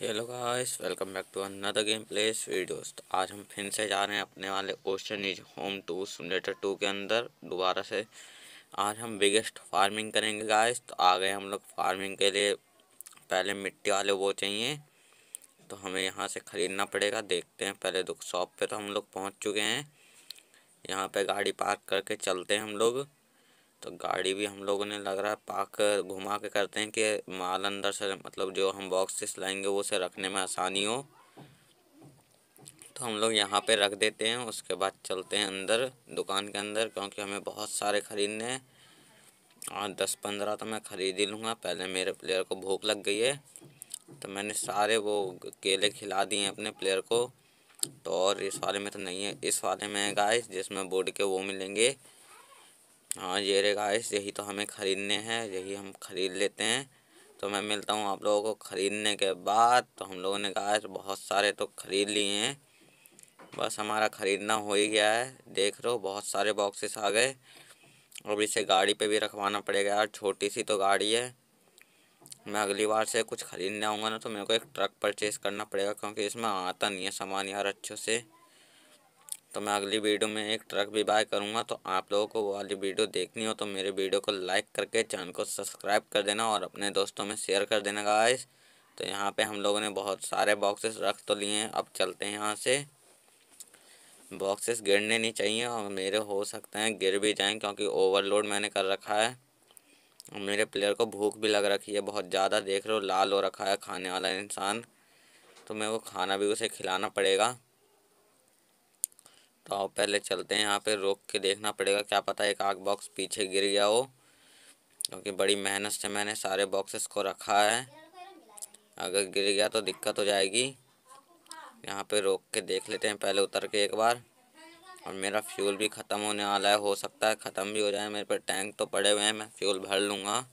hello guys welcome back to another game plays videos तो आज हम फिर से जा रहे हैं अपने वाले Ocean Is Home two simulator two के अंदर दोबारा से आज हम बिगेस्ट फार्मिंग करेंगे गाइस तो आ गए हम लोग फार्मिंग के लिए पहले मिट्टी वाले वो चाहिए तो हमें यहाँ से ख़रीदना पड़ेगा देखते हैं पहले दुख शॉप पर तो हम लोग पहुँच चुके हैं यहाँ पर गाड़ी पार्क करके चलते हैं हम लोग तो गाड़ी भी हम लोगों ने लग रहा है पाक घुमा के करते हैं कि माल अंदर से मतलब जो हम बॉक्सेस लाएंगे वो से रखने में आसानी हो तो हम लोग यहाँ पे रख देते हैं उसके बाद चलते हैं अंदर दुकान के अंदर क्योंकि हमें बहुत सारे ख़रीदने हैं और दस पंद्रह तो मैं ख़रीद ही लूँगा पहले मेरे प्लेयर को भूख लग गई है तो मैंने सारे वो केले खिला दिए हैं अपने प्लेयर को तो और इस वाले में तो नहीं है इस वाले में गाइस जिसमें बोर्ड के वो मिलेंगे हाँ ये रे गाइस यही तो हमें ख़रीदने हैं यही हम ख़रीद लेते हैं तो मैं मिलता हूँ आप लोगों को ख़रीदने के बाद तो हम लोगों ने गाइस बहुत सारे तो ख़रीद लिए हैं बस हमारा ख़रीदना हो ही गया है देख रहे हो बहुत सारे बॉक्सेस आ गए और इसे गाड़ी पे भी रखवाना पड़ेगा यार छोटी सी तो गाड़ी है मैं अगली बार से कुछ ख़रीदने आऊँगा ना तो मेरे को एक ट्रक परचेज़ करना पड़ेगा क्योंकि इसमें आता नहीं है सामान यार अच्छे से तो मैं अगली वीडियो में एक ट्रक भी बाय करूँगा तो आप लोगों को वो वाली वीडियो देखनी हो तो मेरे वीडियो को लाइक करके चैनल को सब्सक्राइब कर देना और अपने दोस्तों में शेयर कर देना गाइस तो यहाँ पे हम लोगों ने बहुत सारे बॉक्सेस रख तो लिए हैं अब चलते हैं यहाँ से बॉक्सेस गिरने नहीं चाहिए और मेरे हो सकते हैं गिर भी जाएँ क्योंकि ओवरलोड मैंने कर रखा है और मेरे प्लेयर को भूख भी लग रखी है बहुत ज़्यादा देख रहे हो लाल हो रखा है खाने वाला इंसान तो मेरे को खाना भी उसे खिलाना पड़ेगा तो आओ पहले चलते हैं यहाँ पे रोक के देखना पड़ेगा क्या पता एक आग बॉक्स पीछे गिर गया हो क्योंकि तो बड़ी मेहनत से मैंने सारे बॉक्सेस को रखा है अगर गिर गया तो दिक्कत हो जाएगी यहाँ पे रोक के देख लेते हैं पहले उतर के एक बार और मेरा फ्यूल भी ख़त्म होने वाला है हो सकता है ख़त्म भी हो जाए मेरे पे टैंक तो पड़े हुए हैं मैं फ्यूल भर लूँगा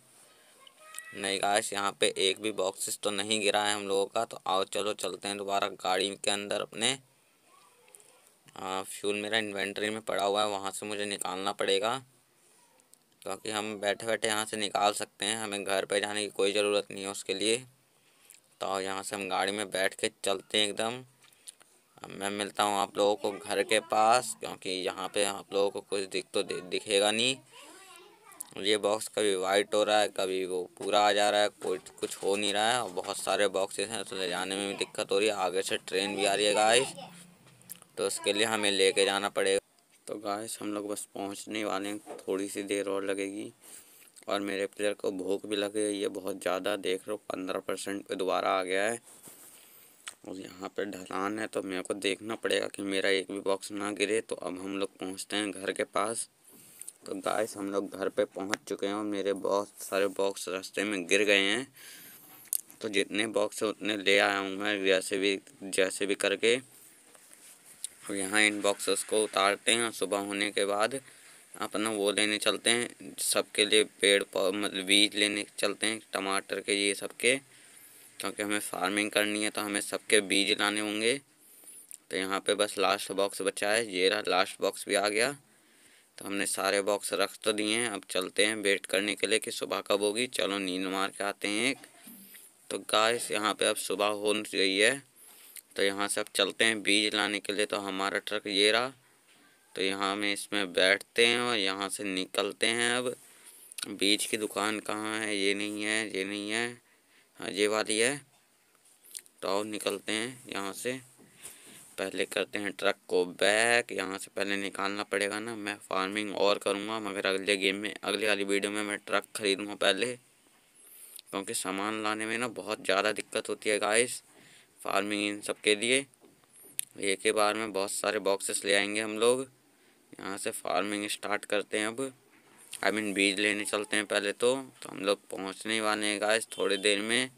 नहीं गाइस यहाँ पे एक भी बॉक्सेस तो नहीं गिरा है हम लोगों का तो आओ चलो चलते हैं दोबारा गाड़ी के अंदर अपने फ्यूल मेरा इन्वेंट्री में पड़ा हुआ है वहाँ से मुझे निकालना पड़ेगा क्योंकि हम बैठे बैठे यहाँ से निकाल सकते हैं हमें घर पे जाने की कोई ज़रूरत नहीं है उसके लिए तो यहाँ से हम गाड़ी में बैठ के चलते हैं एकदम मैं मिलता हूँ आप लोगों को घर के पास क्योंकि यहाँ पे आप लोगों को कुछ दिख तो दिखेगा नहीं ये बॉक्स कभी वाइट हो रहा है कभी वो पूरा आ जा रहा है कोई कुछ हो नहीं रहा है और बहुत सारे बॉक्सेस हैं तो ले जाने में भी दिक्कत हो रही है आगे से ट्रेन भी आ रही है गाइस तो उसके लिए हमें लेके जाना पड़ेगा तो गाइस हम लोग बस पहुंचने वाले हैं थोड़ी सी देर और लगेगी और मेरे प्लेयर को भूख भी गई ये बहुत ज़्यादा देख रहे हो पंद्रह परसेंट दोबारा आ गया है और यहाँ पे ढलान है तो मेरे को देखना पड़ेगा कि मेरा एक भी बॉक्स ना गिरे तो अब हम लोग पहुँचते हैं घर के पास तो गाइस हम लोग घर पर पहुँच चुके हैं और मेरे बहुत सारे बॉक्स रास्ते में गिर गए हैं तो जितने बॉक्स उतने ले आया हूँ मैं जैसे भी जैसे भी करके और यहाँ इन बॉक्सेस को उतारते हैं और सुबह होने के बाद अपना वो लेने चलते हैं सबके लिए पेड़ मतलब बीज लेने चलते हैं टमाटर के ये सबके क्योंकि हमें फार्मिंग करनी है तो हमें सबके बीज लाने होंगे तो यहाँ पे बस लास्ट बॉक्स बचा है ये रहा लास्ट बॉक्स भी आ गया तो हमने सारे बॉक्स रख तो दिए हैं अब चलते हैं वेट करने के लिए कि सुबह कब होगी चलो नींद मार के आते हैं एक तो गाय यहाँ पे अब सुबह हो गई है तो यहाँ से अब चलते हैं बीज लाने के लिए तो हमारा ट्रक ये रहा तो यहाँ में इसमें बैठते हैं और यहाँ से निकलते हैं अब बीज की दुकान कहाँ है ये नहीं है ये नहीं है हाँ ये वाली है तो और निकलते हैं यहाँ से पहले करते हैं ट्रक को बैक यहाँ से पहले निकालना पड़ेगा ना मैं फार्मिंग और करूँगा मगर अगले गेम में अगले वाली वीडियो में मैं ट्रक खरीदूँगा पहले क्योंकि सामान लाने में ना बहुत ज़्यादा दिक्कत होती है गाइस फार्मिंग इन सब के लिए एक ही बार में बहुत सारे बॉक्सेस ले आएंगे हम लोग यहाँ से फार्मिंग स्टार्ट करते हैं अब आई I मीन mean, बीज लेने चलते हैं पहले तो तो हम लोग पहुँचने वाले हैं गाइस थोड़ी देर में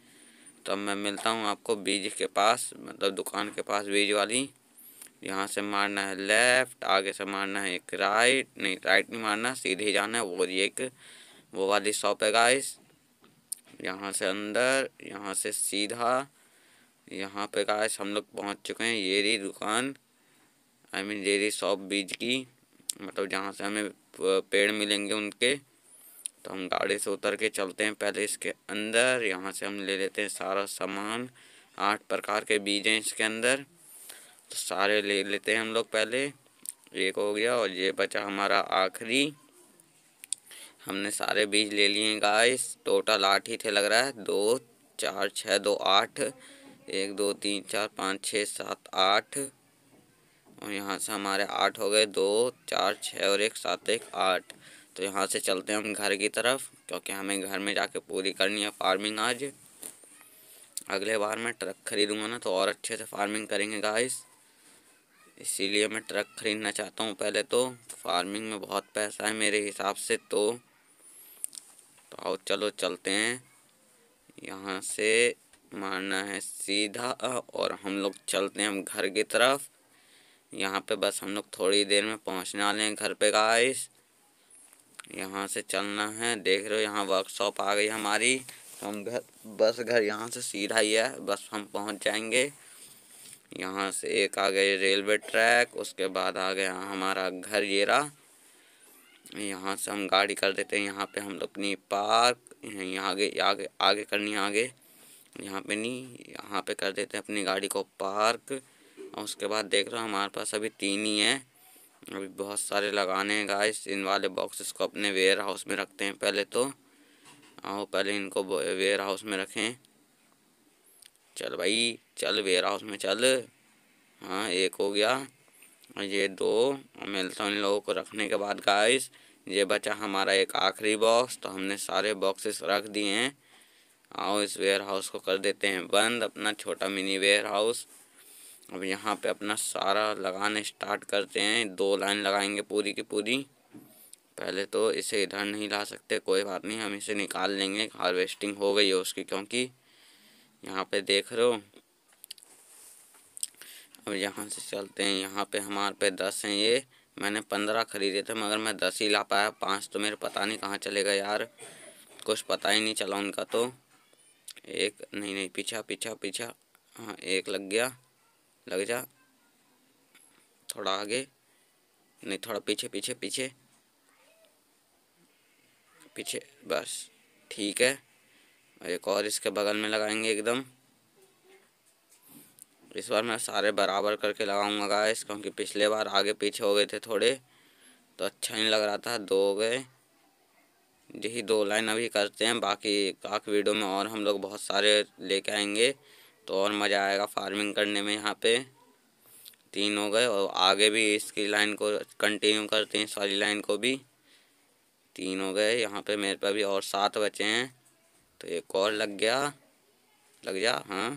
तो मैं मिलता हूँ आपको बीज के पास मतलब दुकान के पास बीज वाली यहाँ से मारना है लेफ़्ट आगे से मारना है एक राइट नहीं राइट नहीं मारना सीधे जाना है वो एक वो वाली शॉप है गाइस यहाँ से अंदर यहाँ से सीधा यहाँ पे गाय हम लोग पहुँच चुके हैं ये रही दुकान आई I मीन mean, ये रही शॉप बीज की मतलब जहाँ से हमें पेड़ मिलेंगे उनके तो हम गाड़ी से उतर के चलते हैं पहले इसके अंदर यहाँ से हम ले लेते हैं सारा सामान आठ प्रकार के बीज हैं इसके अंदर तो सारे ले लेते हैं हम लोग पहले एक हो गया और ये बचा हमारा आखिरी हमने सारे बीज ले लिए गाइस टोटल आठ ही थे लग रहा है दो चार छः दो आठ एक दो तीन चार पाँच छः सात आठ और यहाँ से हमारे आठ हो गए दो चार छः और एक सात एक आठ तो यहाँ से चलते हैं हम घर की तरफ क्योंकि हमें घर में जाके पूरी करनी है फार्मिंग आज अगले बार मैं ट्रक खरीदूंगा ना तो और अच्छे से फार्मिंग करेंगे गाइस इसीलिए मैं ट्रक खरीदना चाहता हूँ पहले तो फार्मिंग में बहुत पैसा है मेरे हिसाब से तो, तो आओ चलो चलते हैं यहाँ से मारना है सीधा और हम लोग चलते हैं हम घर की तरफ यहाँ पे बस हम लोग थोड़ी देर में पहुँचने वाले हैं घर पे गाइस यहाँ से चलना है देख रहे हो यहाँ वर्कशॉप आ गई हमारी हम घर बस घर यहाँ से सीधा ही है बस हम पहुँच जाएंगे यहाँ से एक आ गए रेलवे ट्रैक उसके बाद आ गया हमारा घर ये रहा यहाँ से हम गाड़ी कर देते हैं यहाँ पे हम लोग अपनी पार्क यहाँ आगे आगे आगे करनी आगे यहाँ पे नहीं यहाँ पे कर देते हैं अपनी गाड़ी को पार्क और उसके बाद देख रहा हूँ हमारे पास अभी तीन ही हैं अभी बहुत सारे लगाने हैं गाइस इन वाले बॉक्सेस को अपने वेयर हाउस में रखते हैं पहले तो आओ पहले इनको वेयर हाउस में रखें चल भाई चल वेयर हाउस में चल हाँ एक हो गया और ये दो मिलता हूँ इन लोगों को रखने के बाद गाइस ये बचा हमारा एक आखिरी बॉक्स तो हमने सारे बॉक्सेस रख दिए हैं आओ इस वेयर हाउस को कर देते हैं बंद अपना छोटा मिनी वेयर हाउस अब यहाँ पे अपना सारा लगाने स्टार्ट करते हैं दो लाइन लगाएंगे पूरी की पूरी पहले तो इसे इधर नहीं ला सकते कोई बात नहीं हम इसे निकाल लेंगे हार्वेस्टिंग हो गई है उसकी क्योंकि यहाँ पे देख रहे हो अब यहाँ से चलते हैं यहाँ पे हमारे पे दस हैं ये मैंने पंद्रह खरीदे थे मगर मैं दस ही ला पाया पाँच तो मेरे पता नहीं कहाँ चलेगा यार कुछ पता ही नहीं चला उनका तो एक नहीं नहीं पीछा पीछा पीछा हाँ एक लग गया लग जा थोड़ा आगे नहीं थोड़ा पीछे पीछे पीछे पीछे बस ठीक है और एक और इसके बगल में लगाएंगे एकदम इस बार मैं सारे बराबर करके लगाऊंगा गाइस क्योंकि पिछले बार आगे पीछे हो गए थे थोड़े तो अच्छा नहीं लग रहा था दो हो गए यही दो लाइन अभी करते हैं बाकी काक वीडियो में और हम लोग बहुत सारे लेके आएंगे तो और मज़ा आएगा फार्मिंग करने में यहाँ पे तीन हो गए और आगे भी इसकी लाइन को कंटिन्यू करते हैं सारी लाइन को भी तीन हो गए यहाँ पे मेरे पे भी और सात बचे हैं तो एक और लग गया लग जा हाँ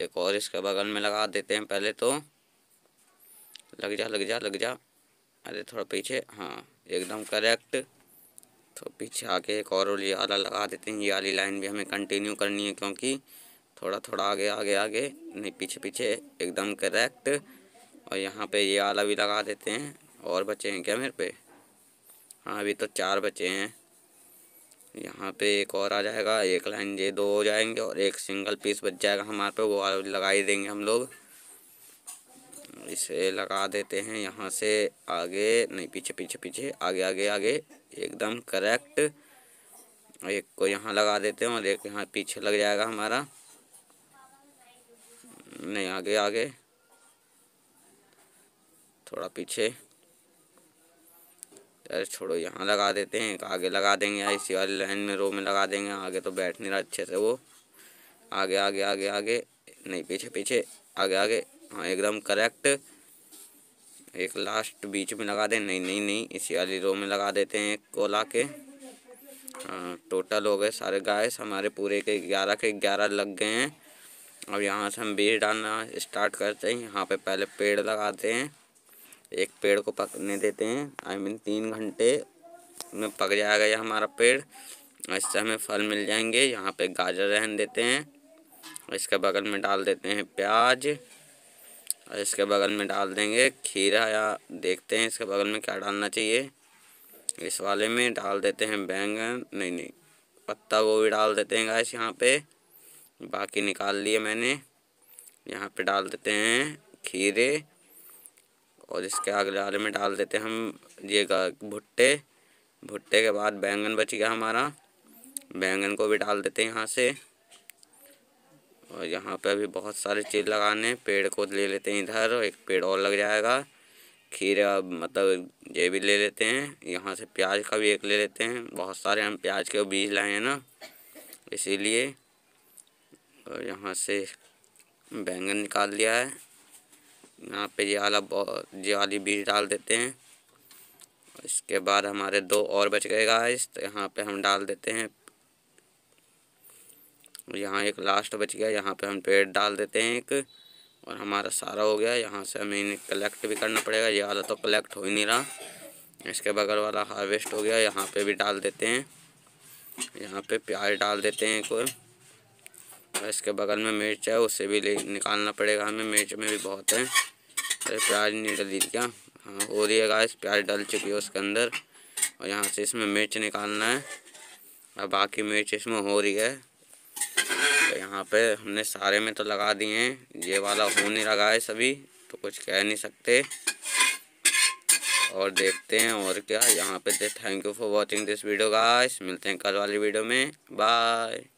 एक और इसके बगल में लगा देते हैं पहले तो लग जा लग जा लग जा अरे थोड़ा पीछे हाँ एकदम करेक्ट तो पीछे आगे एक और आला लगा देते हैं ये वाली लाइन भी हमें कंटिन्यू करनी है क्योंकि थोड़ा थोड़ा आगे आगे आगे नहीं पीछे पीछे एकदम करेक्ट और यहाँ पे ये आला भी लगा देते हैं और बचे हैं क्या मेरे पे हाँ अभी तो चार बचे हैं यहाँ पे एक और आ जाएगा एक लाइन ये दो हो जाएंगे और एक सिंगल पीस बच जाएगा हमारे पे वो लगा ही देंगे हम लोग इसे लगा देते हैं यहाँ से आगे नहीं पीछे पीछे पीछे आगे आगे आगे एकदम करेक्ट एक को यहाँ लगा देते हैं और एक यहाँ पीछे लग जाएगा हमारा नहीं आगे आगे थोड़ा पीछे अरे छोड़ो यहाँ लगा देते हैं आगे लगा देंगे इसी वाली लाइन में रो में लगा देंगे आगे तो बैठ नहीं रहा अच्छे से वो आगे आगे आगे आगे नहीं पीछे पीछे आगे आगे हाँ एकदम करेक्ट एक लास्ट बीच में लगा दें नहीं नहीं नहीं इसी वाली रो में लगा देते हैं एक को ला के हाँ टोटल हो गए सारे गाय हमारे पूरे के ग्यारह के ग्यारह लग गए हैं अब यहाँ से हम बीज डालना स्टार्ट करते हैं यहाँ पे पहले पेड़ लगाते हैं एक पेड़ को पकने देते हैं आई मीन तीन घंटे में पक जाएगा यह हमारा पेड़ इससे हमें फल मिल जाएंगे यहाँ पे गाजर रहन देते हैं इसके बगल में डाल देते हैं प्याज और इसके बगल में डाल देंगे खीरा या देखते हैं इसके बगल में क्या डालना चाहिए इस वाले में डाल देते हैं बैंगन नहीं नहीं पत्ता गोभी डाल देते हैं गाइस यहाँ पे बाकी निकाल लिए मैंने यहाँ पे डाल देते हैं खीरे और इसके अगले वाले में डाल देते हैं हम ये भुट्टे भुट्टे के बाद बैंगन बच गया हमारा बैंगन को भी डाल देते हैं यहाँ से और यहाँ पे अभी बहुत सारे चीज़ लगाने पेड़ को ले लेते हैं इधर एक पेड़ और लग जाएगा खीरा मतलब ये भी ले लेते हैं यहाँ से प्याज का भी एक ले लेते हैं बहुत सारे हम प्याज के बीज लाए हैं ना इसीलिए और यहाँ से बैंगन निकाल लिया है यहाँ पे ये वाला ये वाली बीज डाल देते हैं इसके बाद हमारे दो और बच गए गाइस तो यहाँ पे हम डाल देते हैं यहाँ एक लास्ट बच गया यहाँ पे हम पेड़ डाल देते हैं एक और हमारा सारा हो गया यहाँ से हमें इन्हें कलेक्ट भी करना पड़ेगा ये वाला तो कलेक्ट हो ही नहीं रहा इसके बगल वाला हार्वेस्ट हो गया यहाँ पे भी डाल देते हैं यहाँ पे प्याज डाल देते हैं एक और इसके बगल में मिर्च है उससे भी ले निकालना पड़ेगा हमें मिर्च में भी बहुत है अरे प्याज नहीं डली क्या हाँ हो रही है प्याज डल चुकी है उसके अंदर और यहाँ से इसमें मिर्च निकालना है और बाकी मिर्च इसमें हो रही है तो यहाँ पे हमने सारे में तो लगा दिए हैं ये वाला हो नहीं लगा है सभी तो कुछ कह नहीं सकते और देखते हैं और क्या यहाँ पे thank you for watching this video guys मिलते हैं कल वाली वीडियो में बाय